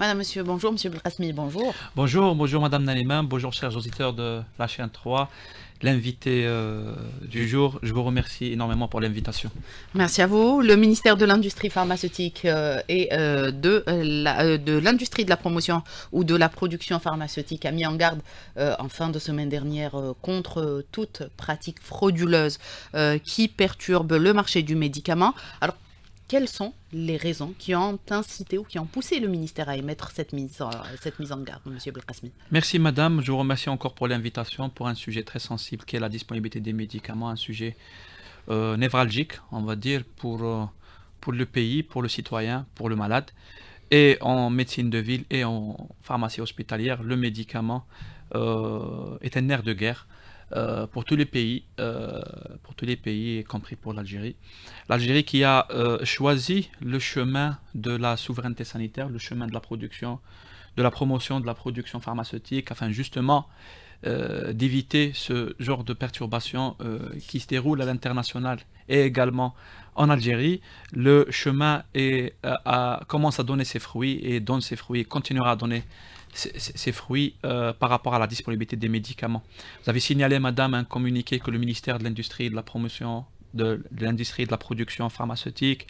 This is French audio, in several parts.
Madame, monsieur, bonjour. Monsieur Brasmi, bonjour. Bonjour, bonjour Madame Naliman, bonjour chers auditeurs de la chaîne 3 l'invité euh, du jour. Je vous remercie énormément pour l'invitation. Merci à vous. Le ministère de l'Industrie pharmaceutique euh, et euh, de l'Industrie de, de la promotion ou de la production pharmaceutique a mis en garde en fin de semaine dernière contre toute pratique frauduleuse qui perturbe le marché du médicament. Alors, quelles sont les raisons qui ont incité ou qui ont poussé le ministère à émettre cette mise, en garde, M. Belkasmi Merci Madame, je vous remercie encore pour l'invitation pour un sujet très sensible qui est la disponibilité des médicaments, un sujet euh, névralgique, on va dire, pour, euh, pour le pays, pour le citoyen, pour le malade. Et en médecine de ville et en pharmacie hospitalière, le médicament euh, est un nerf de guerre. Euh, pour tous les pays, euh, pour tous les pays, y compris pour l'Algérie. L'Algérie qui a euh, choisi le chemin de la souveraineté sanitaire, le chemin de la production, de la promotion de la production pharmaceutique, afin justement d'éviter ce genre de perturbations qui se déroulent à l'international et également en Algérie. Le chemin est, commence à donner ses fruits et donne ses fruits, continuera à donner ces fruits euh, par rapport à la disponibilité des médicaments. Vous avez signalé, madame, un communiqué que le ministère de l'Industrie et de la Promotion de, l'Industrie de la Production pharmaceutique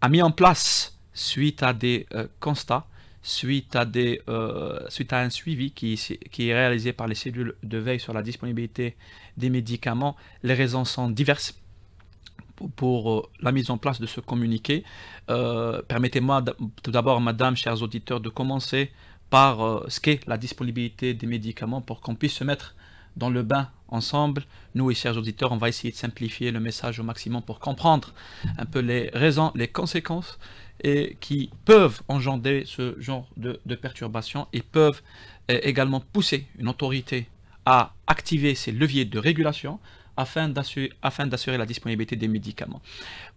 a mis en place, suite à des euh, constats, suite à, des, euh, suite à un suivi qui, qui, est réalisé par les cellules de veille sur la disponibilité des médicaments. Les raisons sont diverses pour, la mise en place de ce communiqué. Permettez-moi tout d'abord, madame, chers auditeurs, de commencer par euh, ce qu'est la disponibilité des médicaments pour qu'on puisse se mettre dans le bain ensemble. Nous et chers auditeurs, on va essayer de simplifier le message au maximum pour comprendre un peu les raisons, les conséquences et qui peuvent engendrer ce genre de, de perturbations et peuvent euh, également pousser une autorité à activer ces leviers de régulation afin d'assurer la disponibilité des médicaments.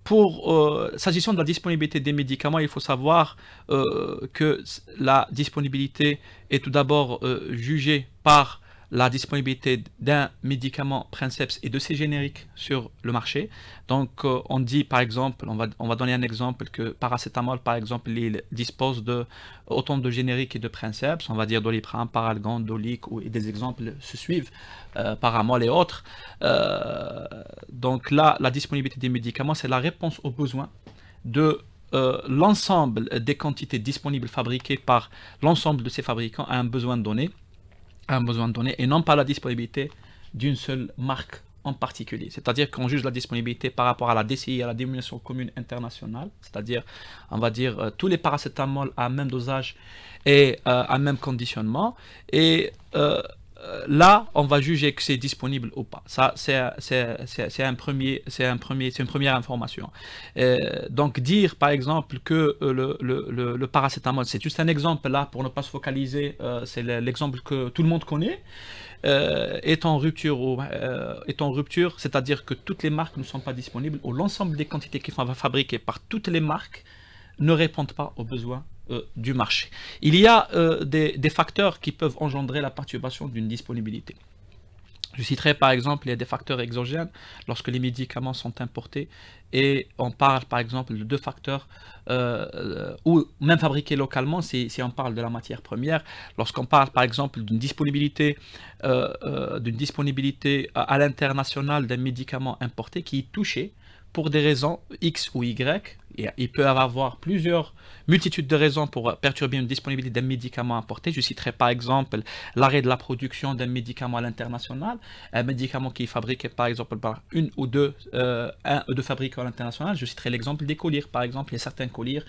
Pour euh, s'agissant de la disponibilité des médicaments, il faut savoir euh, que la disponibilité est tout d'abord euh, jugée par la disponibilité d'un médicament Princeps et de ses génériques sur le marché. Donc euh, on dit par exemple, on va, on va donner un exemple que paracétamol par exemple, il dispose de autant de génériques et de Princeps, on va dire Doliprane, Paralgan, Dolic, ou, et des exemples se suivent, euh, Paramol et autres. Euh, donc là, la disponibilité des médicaments, c'est la réponse aux besoins de euh, l'ensemble des quantités disponibles fabriquées par l'ensemble de ces fabricants à un besoin donné un besoin donné et non pas la disponibilité d'une seule marque en particulier. C'est-à-dire qu'on juge la disponibilité par rapport à la DCI, à la diminution commune internationale, c'est-à-dire, on va dire, euh, tous les paracétamols à même dosage et un euh, à même conditionnement. Et euh, là, on va juger que c'est disponible ou pas. Ça, c'est un premier, c'est un premier, c'est une première information. Euh, donc dire, par exemple, que euh, le, le, paracétamol, c'est juste un exemple là pour ne pas se focaliser. Euh, c'est l'exemple que tout le monde connaît. Euh, en rupture, est en rupture, c'est-à-dire que toutes les marques ne sont pas disponibles ou l'ensemble des quantités qui sont fabriquées par toutes les marques ne répondent pas aux besoins euh, du marché. Il y a euh, des, facteurs qui peuvent engendrer la perturbation d'une disponibilité. Je citerai par exemple, il des facteurs exogènes lorsque les médicaments sont importés et on parle par exemple de deux facteurs euh, ou même fabriqués localement si, on parle de la matière première. Lorsqu'on parle par exemple d'une disponibilité, disponibilité à, l'international d'un médicament importé qui est pour des raisons X ou Y. il peut avoir plusieurs multitudes de raisons pour perturber une disponibilité d'un médicament importé. Je citerai par exemple l'arrêt de la production d'un médicament à l'international, un médicament qui est fabriqué par exemple par une ou deux, euh, deux fabricants à l'international. Je citerai l'exemple des colliers par exemple. Il y a certains colliers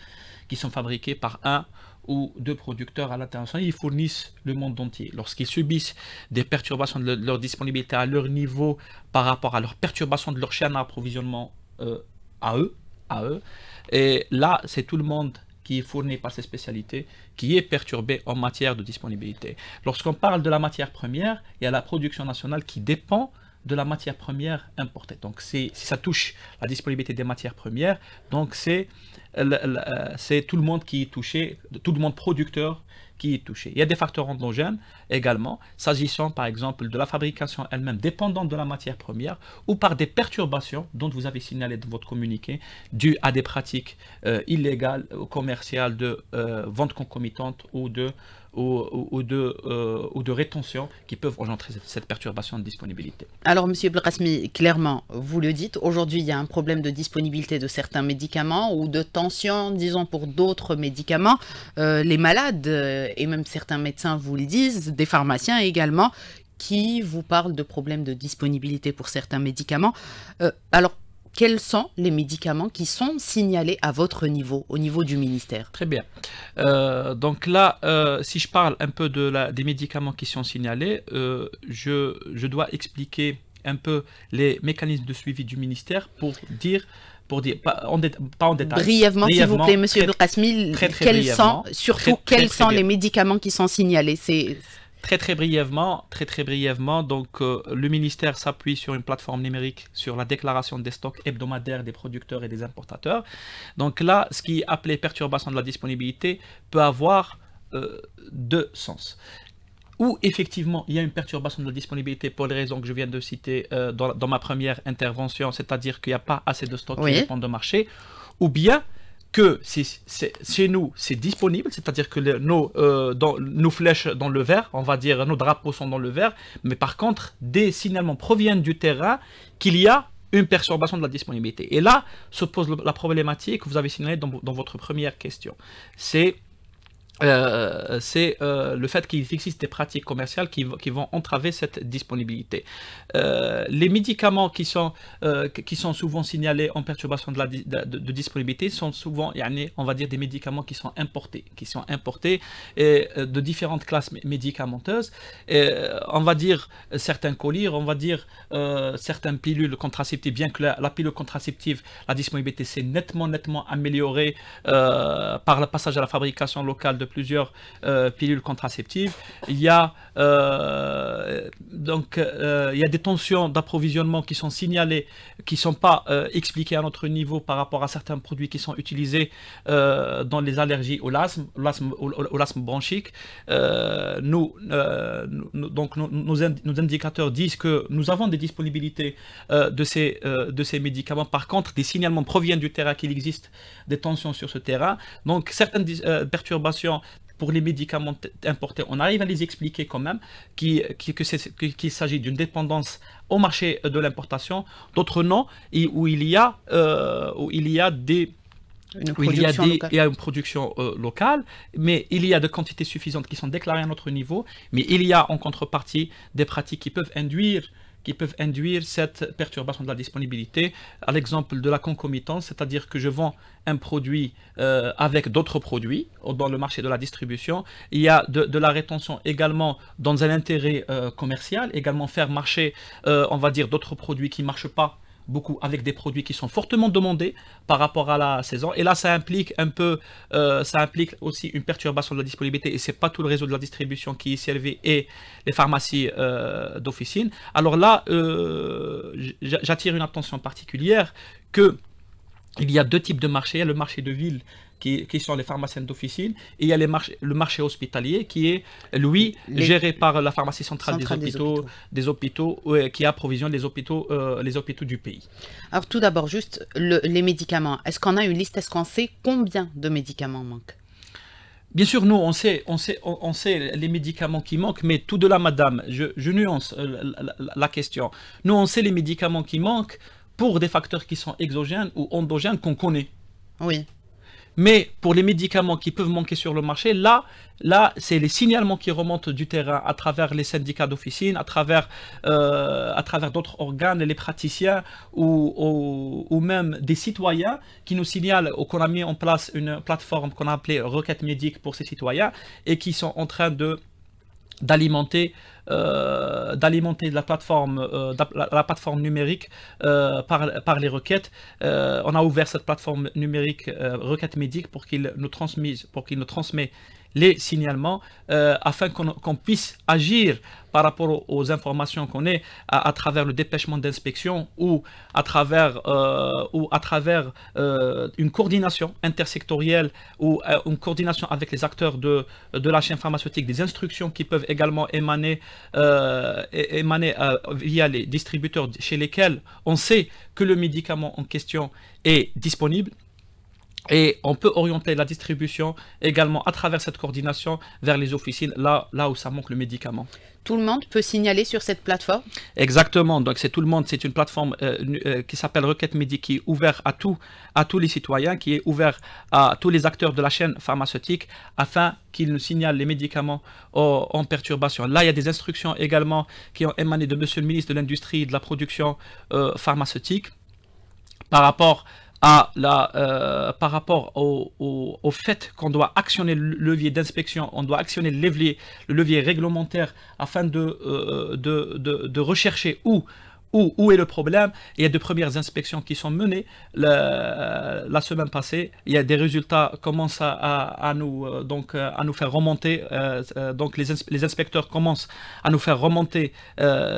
qui sont fabriqués par un ou deux producteurs à l'international, ils fournissent le monde entier. Lorsqu'ils subissent des perturbations de leur disponibilité à leur niveau par rapport à leur perturbation de leur chaîne d'approvisionnement euh, à eux, Et là, c'est tout le monde qui est fourni par ces spécialités qui est perturbé en matière de disponibilité. Lorsqu'on parle de la matière première, il y a la production nationale qui dépend de la matière première importée. Donc si ça touche la disponibilité des matières premières, donc euh, euh, c'est tout le monde qui est touché, tout le monde producteur qui est touché. Il y a des facteurs endogènes également, s'agissant par exemple de la fabrication elle-même dépendante de la matière première ou par des perturbations dont vous avez signalé dans votre communiqué dues à des pratiques euh, illégales commerciales de vente concomitante ou de ou, ou, de, euh, ou de rétention qui peuvent engendrer cette perturbation de disponibilité. Alors, M. Blrasmi, clairement, vous le dites, aujourd'hui, il y a un problème de disponibilité de certains médicaments ou de tension, disons, pour d'autres médicaments. Euh, les malades, euh, et même certains médecins vous le disent, des pharmaciens également, qui vous parlent de problèmes de disponibilité pour certains médicaments. alors, quels sont les médicaments qui sont signalés à votre niveau, au niveau du ministère Très bien. Euh, donc là, euh, si je parle un peu de la, des médicaments qui sont signalés, euh, je, dois expliquer un peu les mécanismes de suivi du ministère pour dire pour dire, pas en, détail. Brièvement, s'il vous plaît, Monsieur Kasmil, quels sont, surtout, quels sont les médicaments qui sont signalés Très très brièvement, très très brièvement, donc euh, le ministère s'appuie sur une plateforme numérique sur la déclaration des stocks hebdomadaires des producteurs et des importateurs. Donc là, ce qui est appelé perturbation de la disponibilité peut avoir euh, deux sens Ou effectivement il y a une perturbation de la disponibilité pour les raisons que je viens de citer euh, dans, ma première intervention, c'est-à-dire qu'il n'y a pas assez de stocks qui répondent au marché, ou bien que chez nous c'est disponible, c'est-à-dire que euh, nos, flèches dans le vert, on va dire nos drapeaux sont dans le vert, mais par contre des signalements proviennent du terrain qu'il y a une perturbation de la disponibilité. Et là se pose la problématique que vous avez signalée dans, dans votre première question. C'est euh, c'est euh, le fait qu'il existe des pratiques commerciales qui, vont entraver cette disponibilité. Euh, les médicaments qui sont, qui sont souvent signalés en perturbation de, la, de, disponibilité sont souvent, on va dire, des médicaments qui sont importés, qui sont importés et, de différentes classes médicamenteuses. Et, on va dire certains colis, on va dire certaines pilules contraceptives, bien que la, la pilule contraceptive, la disponibilité s'est nettement, nettement améliorée par le passage à la fabrication locale de plusieurs euh, pilules contraceptives. Il y a, euh, donc, euh, il y des tensions d'approvisionnement qui sont signalées, qui ne sont pas expliquées à notre niveau par rapport à certains produits qui sont utilisés dans les allergies au lasme au l'asthme bronchique. donc, nos, indicateurs disent que nous avons des disponibilités de, ces, de ces médicaments. Par contre, des signalements proviennent du terrain qu'il existe des tensions sur ce terrain. Donc certaines perturbations pour les médicaments importés, on arrive à les expliquer quand même qu'il s'agit d'une dépendance au marché de l'importation, d'autres non, et où il y a, euh, où il y a des... Une il, y une production euh, locale, mais il y a des quantités suffisantes qui sont déclarées à notre niveau, mais il y a en contrepartie des pratiques qui peuvent induire qui peuvent induire cette perturbation de la disponibilité, à l'exemple de la concomitance, c'est-à-dire que je vends un produit euh, avec d'autres produits dans le marché de la distribution. Il y a de, la rétention également dans un intérêt euh, commercial, également faire marcher, euh, on va dire, d'autres produits qui ne marchent pas beaucoup avec des produits qui sont fortement demandés par rapport à la saison. Et là, ça implique un peu, euh, ça implique aussi une perturbation de la disponibilité. Et c'est pas tout le réseau de la distribution qui est élevé et les pharmacies euh, d'officine. Alors là, euh, j'attire une attention particulière que il y a deux types de marchés. Il y a le marché de ville qui, qui sont les pharmaciens d'officine et il y a les le marché hospitalier qui est, lui, géré par la pharmacie centrale, des, hôpitaux, des hôpitaux, qui approvisionne les hôpitaux, euh, les hôpitaux du pays. Alors tout d'abord, juste les médicaments. Est-ce qu'on a une liste Est-ce qu'on sait combien de médicaments manquent Bien sûr, nous, on sait, on, sait, on sait les médicaments qui manquent, mais tout de là, madame, je, nuance euh, la, question. Nous, on sait les médicaments qui manquent, pour des facteurs qui sont exogènes ou endogènes qu'on connaît. Oui. Mais pour les médicaments qui peuvent manquer sur le marché, là, là c'est les signalements qui remontent du terrain à travers les syndicats d'officine, à travers, euh, à travers d'autres organes, les praticiens ou, ou, même des citoyens qui nous signalent qu'on a mis en place une plateforme qu'on a appelée Requête médique pour ces citoyens et qui sont en train de euh, d'alimenter la plateforme euh, la, plateforme numérique euh, par, par les requêtes on a ouvert cette plateforme numérique requête médic pour qu'il nous transmise pour qu'il nous transmet les signalements euh, afin qu'on puisse agir par rapport aux, informations qu'on ait à, travers le dépêchement d'inspection ou à travers, euh, ou à travers euh, une coordination intersectorielle ou une coordination avec les acteurs de, la chaîne pharmaceutique, des instructions qui peuvent également émaner, émaner via les distributeurs chez lesquels on sait que le médicament en question est disponible et on peut orienter la distribution également à travers cette coordination vers les officines, là, là où ça manque le médicament. Tout le monde peut signaler sur cette plateforme Exactement, donc c'est tout le monde, c'est une plateforme euh, euh, qui s'appelle Requête Médic qui est ouverte à, à tous les citoyens, qui est ouverte à tous les acteurs de la chaîne pharmaceutique afin qu'ils nous signalent les médicaments en perturbation. Là, il y a des instructions également qui ont émané de Monsieur le ministre de l'Industrie et de la Production euh, pharmaceutique par rapport à la, euh, par rapport au, au, fait qu'on doit actionner le levier d'inspection, on doit actionner le levier, réglementaire afin euh, de, de rechercher où où, est le problème Il y a de premières inspections qui sont menées euh, la, semaine passée. Il y a des résultats commencent à, nous, euh, donc, euh, à nous faire remonter. donc les, inspecteurs commencent à nous faire remonter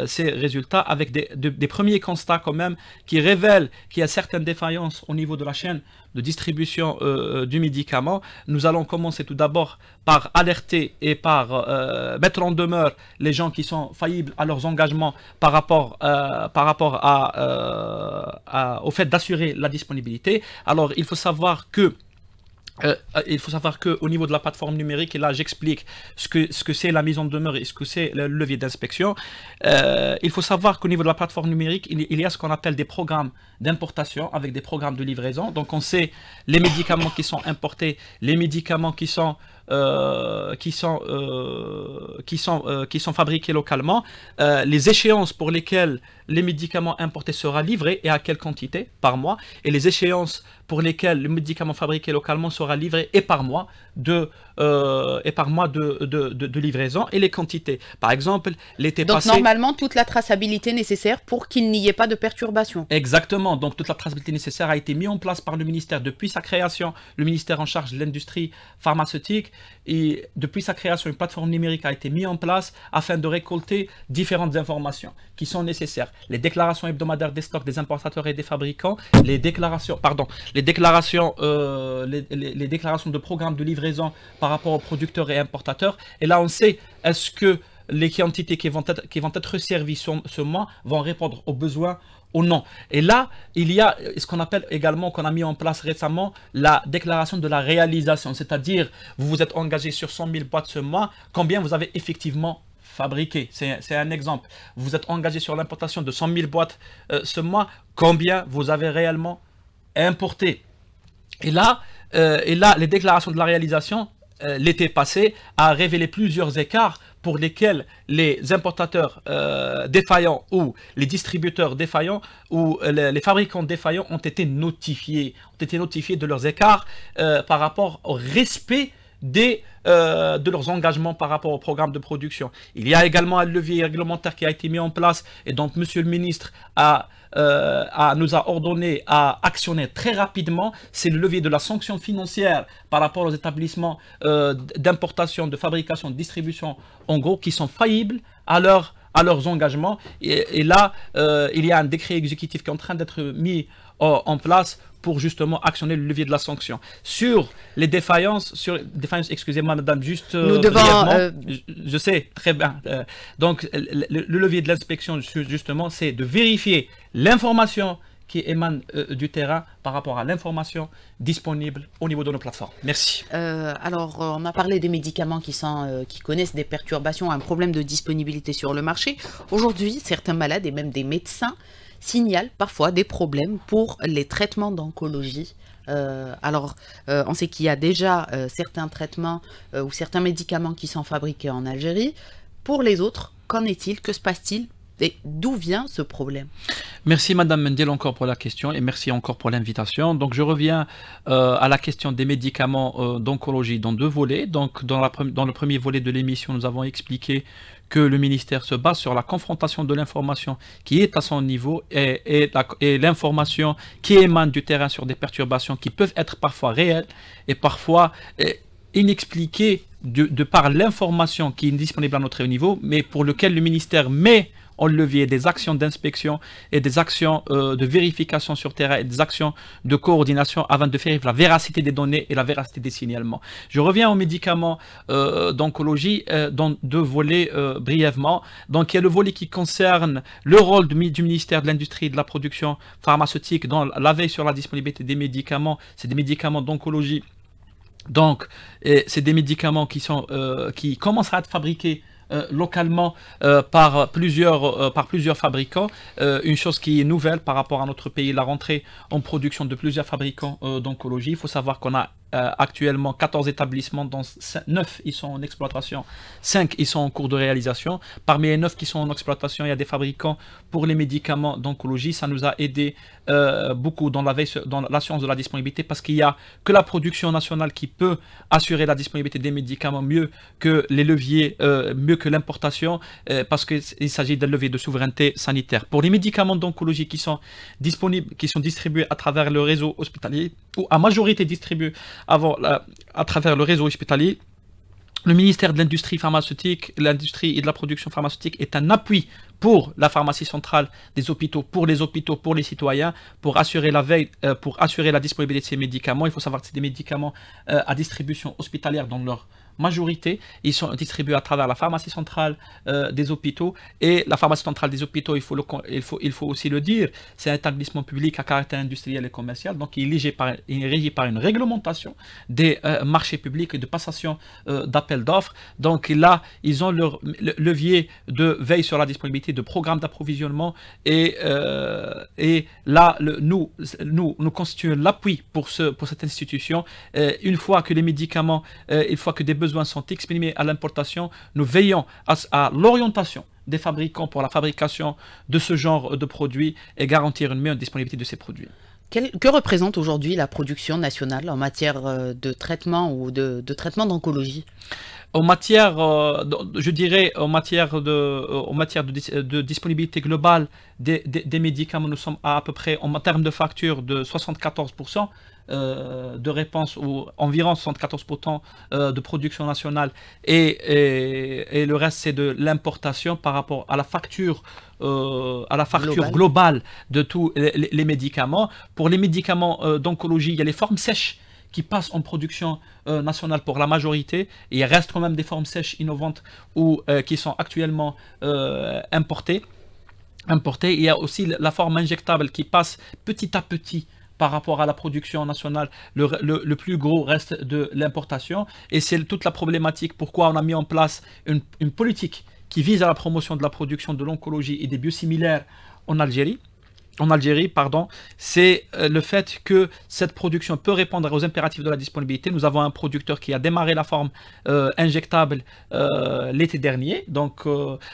ces résultats avec des, des, premiers constats quand même qui révèlent qu'il y a certaines défaillances au niveau de la chaîne de distribution euh, euh, du médicament, nous allons commencer tout d'abord par alerter et par euh, mettre en demeure les gens qui sont faillibles à leurs engagements par rapport, par rapport au fait d'assurer la disponibilité. Alors, il faut savoir que euh, euh, il faut savoir qu'au niveau de la plateforme numérique, et là j'explique ce que c'est ce que la mise en demeure et ce que c'est le levier d'inspection, euh, il faut savoir qu'au niveau de la plateforme numérique, il, y a ce qu'on appelle des programmes d'importation avec des programmes de livraison. Donc on sait les médicaments qui sont importés, les médicaments qui sont... qui sont, qui sont, qui sont fabriqués localement, les échéances pour lesquelles les médicaments importés sera livrés et à quelle quantité par mois, et les échéances pour lesquelles le médicament fabriqué localement sera livré et par mois de, euh, et par mois de, de, livraison, et les quantités. Par exemple, l'été passé... Donc normalement, toute la traçabilité nécessaire pour qu'il n'y ait pas de perturbation. Exactement, donc toute la traçabilité nécessaire a été mise en place par le ministère depuis sa création, le ministère en charge de l'industrie pharmaceutique, et depuis sa création, une plateforme numérique a été mise en place afin de récolter différentes informations qui sont nécessaires les déclarations hebdomadaires des stocks des importateurs et des fabricants, les déclarations, pardon, les déclarations, euh, les, déclarations de programmes de livraison par rapport aux producteurs et importateurs. Et là, on sait, est-ce que les quantités qui vont être, qui servies ce mois vont répondre aux besoins ou non. Et là, il y a euh, ce qu'on appelle également, qu'on a mis en place récemment, la déclaration de la réalisation. C'est-à-dire, vous vous êtes engagé sur 100 000 boîtes ce mois, combien vous avez effectivement c'est un exemple. Vous êtes engagé sur l'importation de 100 000 boîtes euh, ce mois. Combien vous avez réellement importé et là, euh, et là, les déclarations de la réalisation, euh, l'été passé, a révélé plusieurs écarts pour lesquels les importateurs défaillants ou les distributeurs défaillants ou les, fabricants défaillants ont été notifiés, ont été notifiés de leurs écarts par rapport au respect des, euh, de leurs engagements par rapport au programme de production. Il y a également un levier réglementaire qui a été mis en place et dont Monsieur le ministre euh, a, nous a ordonné à actionner très rapidement. C'est le levier de la sanction financière par rapport aux établissements euh, d'importation, de fabrication, de distribution, en gros, qui sont faillibles à à leurs engagements. Et, là, il y a un décret exécutif qui est en train d'être mis euh, en place pour justement actionner le levier de la sanction. Sur les défaillances, sur défaillances, excusez-moi madame, juste Nous euh, devons, euh, je, sais très bien. donc le, levier de l'inspection justement, c'est de vérifier l'information qui émane du terrain par rapport à l'information disponible au niveau de nos plateformes. Merci. alors, on a parlé des médicaments qui, sont, qui connaissent des perturbations, un problème de disponibilité sur le marché. Aujourd'hui, certains malades et même des médecins signale parfois des problèmes pour les traitements d'oncologie. Euh, alors, euh, on sait qu'il y a déjà euh, certains traitements ou certains médicaments qui sont fabriqués en Algérie. Pour les autres, qu'en est-il Que se passe-t-il et d'où vient ce problème Merci Madame Mendel encore pour la question et merci encore pour l'invitation. Donc je reviens euh, à la question des médicaments euh, d'oncologie dans deux volets. Donc dans, le premier volet de l'émission, nous avons expliqué que le ministère se base sur la confrontation de l'information qui est à son niveau et, l'information qui émane du terrain sur des perturbations qui peuvent être parfois réelles et parfois euh, inexpliquées de, par l'information qui est disponible à notre niveau, mais pour lequel le ministère met en levier, des actions d'inspection et des actions euh, de vérification sur terrain et des actions de coordination avant de faire la véracité des données et la véracité des signalements. Je reviens aux médicaments euh, d'oncologie euh, dans deux volets brièvement. Donc il y a le volet qui concerne le rôle du ministère de l'Industrie et de la Production pharmaceutique dans la veille sur la disponibilité des médicaments. C'est des médicaments d'oncologie. Donc, c'est des médicaments qui, sont, qui à être fabriqués euh, localement euh, par, plusieurs, euh, par plusieurs fabricants. une chose qui est nouvelle par rapport à notre pays, la rentrée en production de plusieurs fabricants d'oncologie. Il faut savoir qu'on a euh, actuellement 14 établissements, dont 9 ils sont en exploitation, 5 ils sont en cours de réalisation. Parmi les 9 qui sont en exploitation, il y a des fabricants pour les médicaments d'oncologie. Ça nous a aidé euh, beaucoup dans la, veille, dans l'assurance de la disponibilité parce qu'il n'y a que la production nationale qui peut assurer la disponibilité des médicaments mieux que les leviers, euh, mieux que l'importation parce qu'il s'agit d'un levier de souveraineté sanitaire. Pour les médicaments d'oncologie qui sont disponibles, qui sont distribués à travers le réseau hospitalier, ou à majorité distribuée à travers le réseau hospitalier, le ministère de l'Industrie pharmaceutique, l'industrie et de la production pharmaceutique est un appui pour la pharmacie centrale des hôpitaux, pour les hôpitaux, pour les citoyens, pour assurer la veille, euh, pour assurer la disponibilité de ces médicaments. Il faut savoir que c'est des médicaments euh, à distribution hospitalière dans leur majorité, ils sont distribués à travers la pharmacie centrale euh, des hôpitaux. Et la pharmacie centrale des hôpitaux, il faut, le, il faut, il faut aussi le dire, c'est un établissement public à caractère industriel et commercial. Donc, il est régi par, régi par une réglementation des euh, marchés publics et de passation euh, d'appels d'offres. Donc, là, ils ont leur levier de veille sur la disponibilité de programmes d'approvisionnement. Et, et là, nous, nous, nous constituons l'appui pour, ce, pour cette institution. une fois que les médicaments, une fois que des besoins sont exprimés à l'importation, nous veillons à, l'orientation des fabricants pour la fabrication de ce genre de produits et garantir une meilleure disponibilité de ces produits. Que représente aujourd'hui la production nationale en matière euh, de traitement ou de, traitement d'oncologie en matière, euh, je dirais, en matière de, euh, en matière de, disponibilité globale des, médicaments, nous sommes à, à peu près, en termes de facture, de 74%. Euh, de réponse, ou environ 74% euh, de production nationale, et, le reste c'est de l'importation par rapport à la facture euh, à la facture globale, de tous les, médicaments. Pour les médicaments d'oncologie, il y a les formes sèches qui passent en production nationale pour la majorité, et il reste quand même des formes sèches innovantes ou qui sont actuellement importées. importées. Il y a aussi la forme injectable qui passe petit à petit par rapport à la production nationale, le, plus gros reste de l'importation. Et c'est toute la problématique pourquoi on a mis en place une, une politique qui vise à la promotion de la production de l'oncologie et des biosimilaires en Algérie en Algérie, pardon, c'est euh, le fait que cette production peut répondre aux impératifs de la disponibilité. Nous avons un producteur qui a démarré la forme euh, injectable euh, l'été dernier. Donc,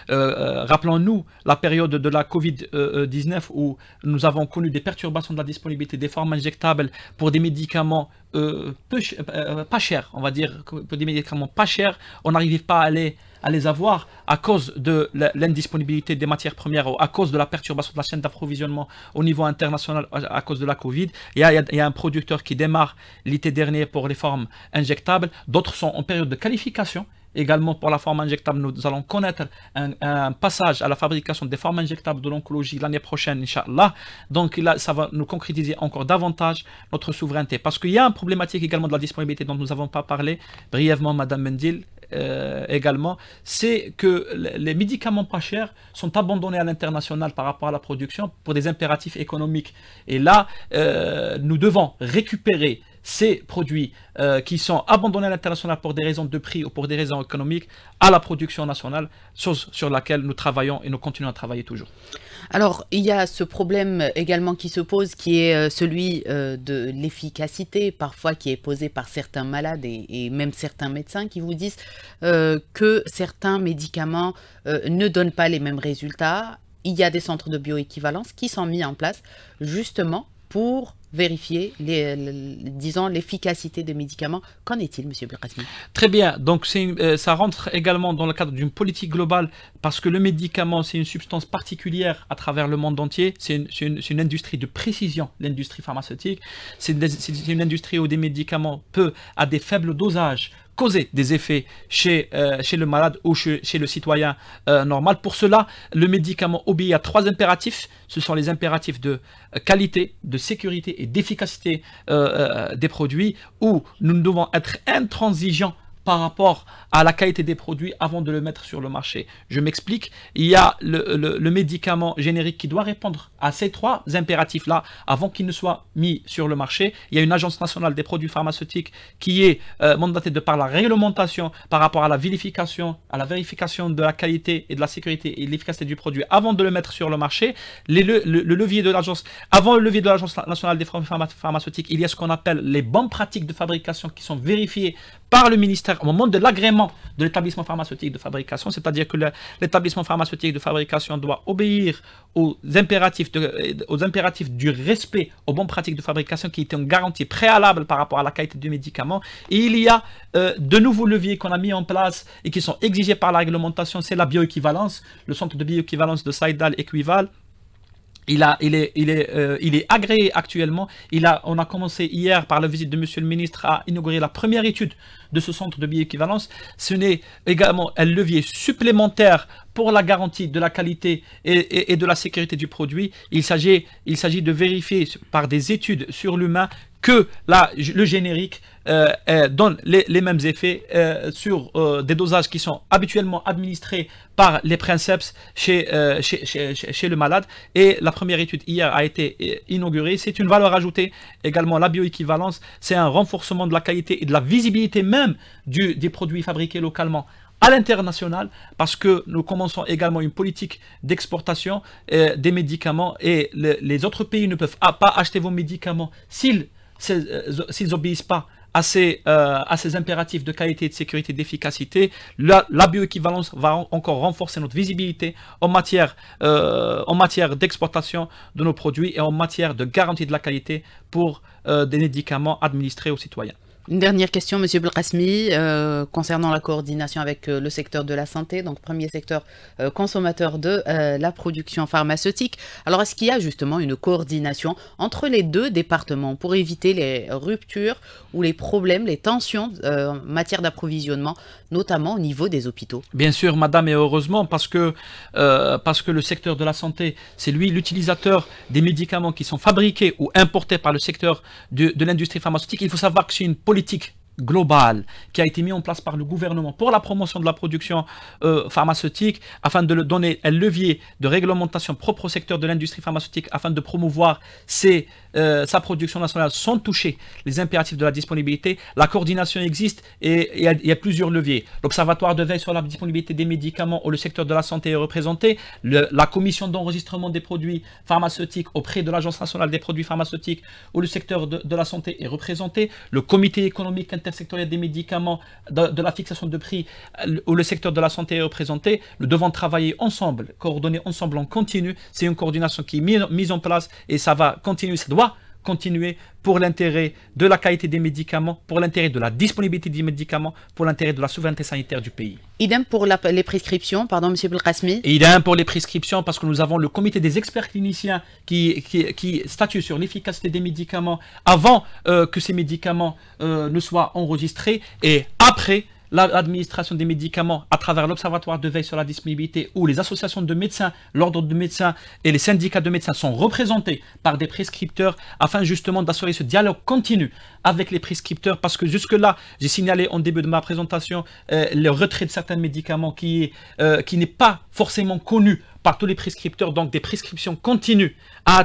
rappelons-nous la période de la Covid-19 où nous avons connu des perturbations de la disponibilité des formes injectables pour des médicaments pas chers, on va dire, pour des médicaments pas chers. On n'arrive pas à aller à les avoir à cause de l'indisponibilité des matières premières, ou à cause de la perturbation de la chaîne d'approvisionnement au niveau international à cause de la Covid. Il y a, il y a un producteur qui démarre l'été dernier pour les formes injectables, d'autres sont en période de qualification. Également pour la forme injectable, nous allons connaître un, passage à la fabrication des formes injectables de l'oncologie l'année prochaine, Inch'Allah. Donc là, ça va nous concrétiser encore davantage notre souveraineté. Parce qu'il y a une problématique également de la disponibilité dont nous n'avons pas parlé brièvement, Madame Mendil, euh, également, c'est que les médicaments pas chers sont abandonnés à l'international par rapport à la production pour des impératifs économiques. Et là, euh, nous devons récupérer ces produits euh, qui sont abandonnés à l'international pour des raisons de prix ou pour des raisons économiques à la production nationale, chose sur laquelle nous travaillons et nous continuons à travailler toujours. Alors, il y a ce problème également qui se pose, qui est euh, celui euh, de l'efficacité, parfois qui est posé par certains malades et, même certains médecins qui vous disent euh, que certains médicaments ne donnent pas les mêmes résultats. Il y a des centres de bioéquivalence qui sont mis en place justement pour vérifier, les, disons, l'efficacité des médicaments. Qu'en est-il, M. Burkasmi Très bien. Donc, euh, ça rentre également dans le cadre d'une politique globale parce que le médicament, c'est une substance particulière à travers le monde entier. C'est une, une, industrie de précision, l'industrie pharmaceutique. C'est une industrie où des médicaments, peu à des faibles dosages, causer des effets chez, euh, chez le malade ou chez, le citoyen euh, normal. Pour cela, le médicament obéit à trois impératifs. Ce sont les impératifs de qualité, de sécurité et d'efficacité euh, des produits où nous devons être intransigeants par rapport à la qualité des produits avant de le mettre sur le marché. Je m'explique, il y a le, médicament générique qui doit répondre à ces trois impératifs-là avant qu'il ne soit mis sur le marché. Il y a une agence nationale des produits pharmaceutiques qui est euh, mandatée de par la réglementation par rapport à la vérification, à la vérification de la qualité et de la sécurité et l'efficacité du produit avant de le mettre sur le marché. Les, le, levier de l'agence, avant le levier de l'agence nationale des produits pharmaceutiques, il y a ce qu'on appelle les bonnes pratiques de fabrication qui sont vérifiées par le ministère au moment de l'agrément de l'établissement pharmaceutique de fabrication, c'est-à-dire que l'établissement pharmaceutique de fabrication doit obéir aux impératifs, euh, aux impératifs du respect aux bonnes pratiques de fabrication qui étaient une garantie préalable par rapport à la qualité du médicament. Et il y a euh, de nouveaux leviers qu'on a mis en place et qui sont exigés par la réglementation, c'est la bioéquivalence, le centre de bioéquivalence de Saïdal équivalent il, a, il, est, il, est, euh, il est agréé actuellement. Il a, on a commencé hier par la visite de Monsieur le ministre à inaugurer la première étude de ce centre de bioéquivalence. Ce n'est également un levier supplémentaire pour la garantie de la qualité et, de la sécurité du produit, il s'agit de vérifier par des études sur l'humain que le générique euh, donne les, mêmes effets euh, sur euh, des dosages qui sont habituellement administrés par les princeps chez, le malade. Et la première étude hier a été inaugurée. C'est une valeur ajoutée également. La bioéquivalence, c'est un renforcement de la qualité et de la visibilité même du, des produits fabriqués localement à l'international parce que nous commençons également une politique d'exportation euh, des médicaments et les autres pays ne peuvent pas acheter vos médicaments s'ils s'ils euh, obéissent pas à ces, euh, à impératifs de qualité, de sécurité, d'efficacité. La, bioéquivalence va encore renforcer notre visibilité en matière, en matière d'exportation de nos produits et en matière de garantie de la qualité pour des médicaments administrés aux citoyens. Une dernière question, Monsieur Blasmi, euh, concernant la coordination avec euh, le secteur de la santé, donc premier secteur euh, consommateur de la production pharmaceutique. Alors, est-ce qu'il y a justement une coordination entre les deux départements pour éviter les ruptures ou les problèmes, les tensions en matière d'approvisionnement, notamment au niveau des hôpitaux Bien sûr, Madame, et heureusement, parce que, parce que le secteur de la santé, c'est lui l'utilisateur des médicaments qui sont fabriqués ou importés par le secteur de, l'industrie pharmaceutique. Il faut savoir que c'est une politique politique global qui a été mis en place par le gouvernement pour la promotion de la production euh, pharmaceutique afin de donner un levier de réglementation propre au secteur de l'industrie pharmaceutique afin de promouvoir euh, sa production nationale sans toucher les impératifs de la disponibilité. La coordination existe et il y, a plusieurs leviers. L'Observatoire de veille sur la disponibilité des médicaments où le secteur de la santé est représenté, la commission d'enregistrement des produits pharmaceutiques auprès de l'Agence nationale des produits pharmaceutiques où le secteur de, de la santé est représenté, le comité économique international secteur des médicaments, de, la fixation de prix, euh, où le secteur de la santé est représenté, nous devons travailler ensemble, coordonner ensemble en continu. C'est une coordination qui est mise en place et ça va continuer, ça doit continuer pour l'intérêt de la qualité des médicaments, pour l'intérêt de la disponibilité des médicaments, pour l'intérêt de la souveraineté sanitaire du pays. Idem pour les prescriptions, pardon, M. Belkasmi. Idem pour les prescriptions, parce que nous avons le comité des experts cliniciens qui, statue sur l'efficacité des médicaments avant euh, que ces médicaments euh, ne soient enregistrés et après l'administration des médicaments à travers l'Observatoire de veille sur la disponibilité où les associations de médecins, l'ordre de médecins et les syndicats de médecins sont représentés par des prescripteurs afin justement d'assurer ce dialogue continu avec les prescripteurs parce que jusque-là, j'ai signalé en début de ma présentation euh, le retrait de certains médicaments qui, euh, qui n'est pas forcément connu par tous les prescripteurs, donc des prescriptions continues à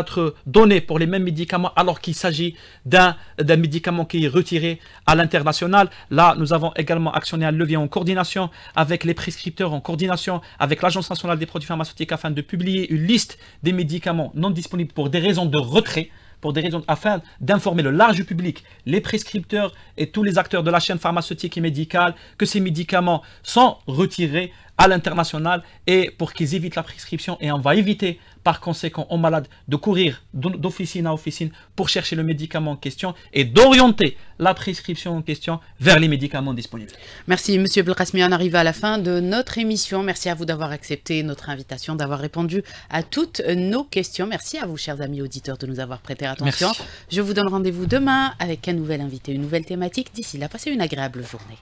être, donné pour les mêmes médicaments alors qu'il s'agit d'un médicament qui est retiré à l'international. Là, nous avons également actionné un levier en coordination avec les prescripteurs, en coordination avec l'Agence nationale des produits pharmaceutiques afin de publier une liste des médicaments non disponibles pour des raisons de retrait pour des raisons afin d'informer le large public, les prescripteurs et tous les acteurs de la chaîne pharmaceutique et médicale que ces médicaments sont retirés à l'international et pour qu'ils évitent la prescription. Et on va éviter par conséquent aux malades de courir d'officine à officine pour chercher le médicament en question et d'orienter la prescription en question vers les médicaments disponibles. Merci Monsieur Belkacmi, on arrive à la fin de notre émission. Merci à vous d'avoir accepté notre invitation, d'avoir répondu à toutes nos questions. Merci à vous chers amis auditeurs de nous avoir prêté attention. Je vous donne rendez-vous demain avec un nouvel invité, une nouvelle thématique. D'ici là, passez une agréable journée.